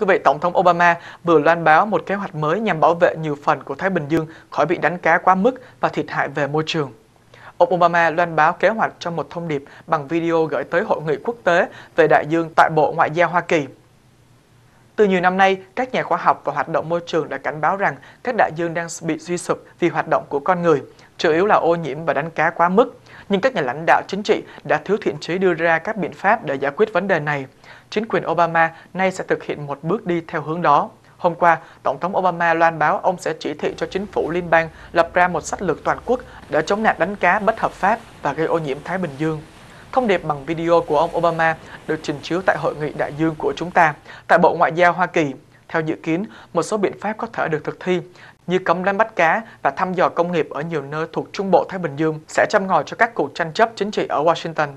Thưa quý vị, Tổng thống Obama vừa loan báo một kế hoạch mới nhằm bảo vệ nhiều phần của Thái Bình Dương khỏi bị đánh cá quá mức và thiệt hại về môi trường. Ông Obama loan báo kế hoạch trong một thông điệp bằng video gửi tới Hội nghị quốc tế về đại dương tại Bộ Ngoại giao Hoa Kỳ. Từ nhiều năm nay, các nhà khoa học và hoạt động môi trường đã cảnh báo rằng các đại dương đang bị suy sụp vì hoạt động của con người, chủ yếu là ô nhiễm và đánh cá quá mức. Nhưng các nhà lãnh đạo chính trị đã thiếu thiện trí đưa ra các biện pháp để giải quyết vấn đề này. Chính quyền Obama nay sẽ thực hiện một bước đi theo hướng đó. Hôm qua, Tổng thống Obama loan báo ông sẽ chỉ thị cho chính phủ liên bang lập ra một sách lược toàn quốc để chống nạn đánh cá bất hợp pháp và gây ô nhiễm Thái Bình Dương không đẹp bằng video của ông Obama được trình chiếu tại hội nghị đại dương của chúng ta, tại Bộ Ngoại giao Hoa Kỳ. Theo dự kiến, một số biện pháp có thể được thực thi, như cấm đánh bắt cá và thăm dò công nghiệp ở nhiều nơi thuộc Trung Bộ Thái Bình Dương sẽ châm ngòi cho các cuộc tranh chấp chính trị ở Washington.